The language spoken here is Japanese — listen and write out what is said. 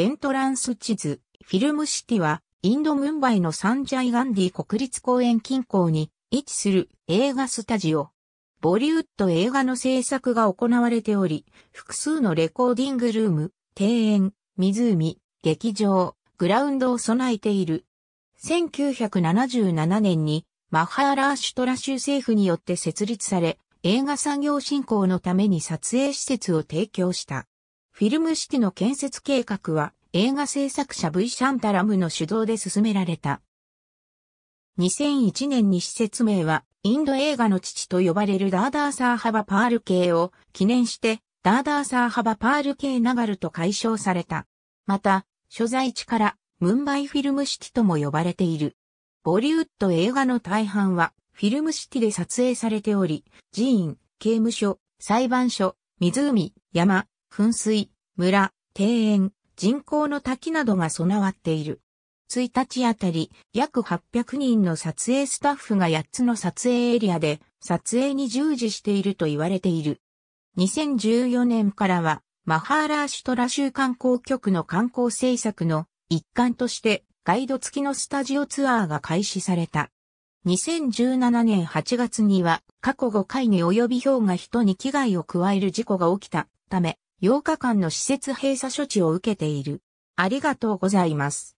エントランス地図、フィルムシティは、インド・ムンバイのサンジャイ・ガンディ国立公園近郊に位置する映画スタジオ。ボリウッド映画の制作が行われており、複数のレコーディングルーム、庭園、湖、劇場、グラウンドを備えている。1977年にマハーラーシュトラ州政府によって設立され、映画産業振興のために撮影施設を提供した。フィルムシティの建設計画は映画制作者 V シャンタラムの主導で進められた。2001年に施設名はインド映画の父と呼ばれるダーダーサーハバパール系を記念してダーダーサーハバパール系ナガルと解消された。また、所在地からムンバイフィルムシティとも呼ばれている。ボリウッド映画の大半はフィルムシティで撮影されており、寺院、刑務所、裁判所、湖、山、噴水、村、庭園、人工の滝などが備わっている。1日あたり約800人の撮影スタッフが8つの撮影エリアで撮影に従事していると言われている。2014年からはマハーラーシュトラ州観光局の観光政策の一環としてガイド付きのスタジオツアーが開始された。2017年8月には過去5回に及び氷河人に危害を加える事故が起きたため8日間の施設閉鎖処置を受けている。ありがとうございます。